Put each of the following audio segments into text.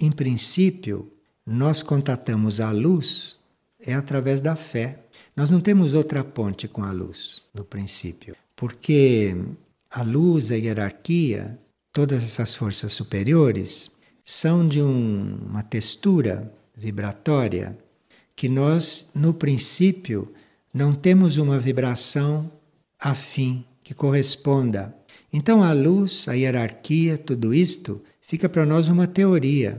Em princípio, nós contatamos a luz é através da fé. Nós não temos outra ponte com a luz, no princípio, porque a luz, a hierarquia, todas essas forças superiores são de um, uma textura vibratória que nós, no princípio, não temos uma vibração afim que corresponda. Então, a luz, a hierarquia, tudo isto fica para nós uma teoria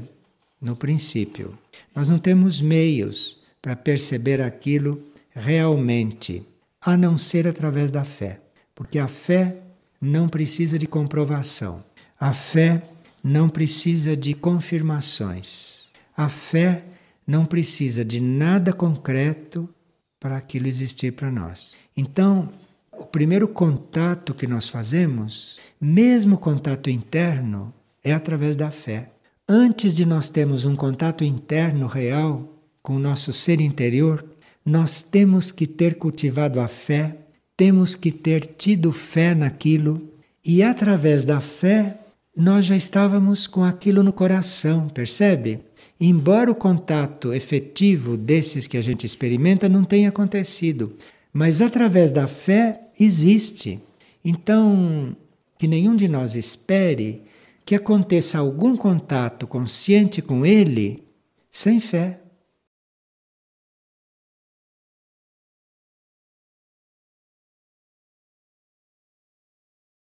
no princípio. Nós não temos meios para perceber aquilo realmente, a não ser através da fé, porque a fé não precisa de comprovação, a fé não precisa de confirmações, a fé não precisa de nada concreto para aquilo existir para nós. Então, o primeiro contato que nós fazemos, mesmo contato interno, é através da fé. Antes de nós termos um contato interno real com o nosso ser interior, nós temos que ter cultivado a fé, temos que ter tido fé naquilo, e através da fé nós já estávamos com aquilo no coração, percebe? Embora o contato efetivo desses que a gente experimenta não tenha acontecido, mas através da fé existe. Então, que nenhum de nós espere que aconteça algum contato consciente com ele sem fé.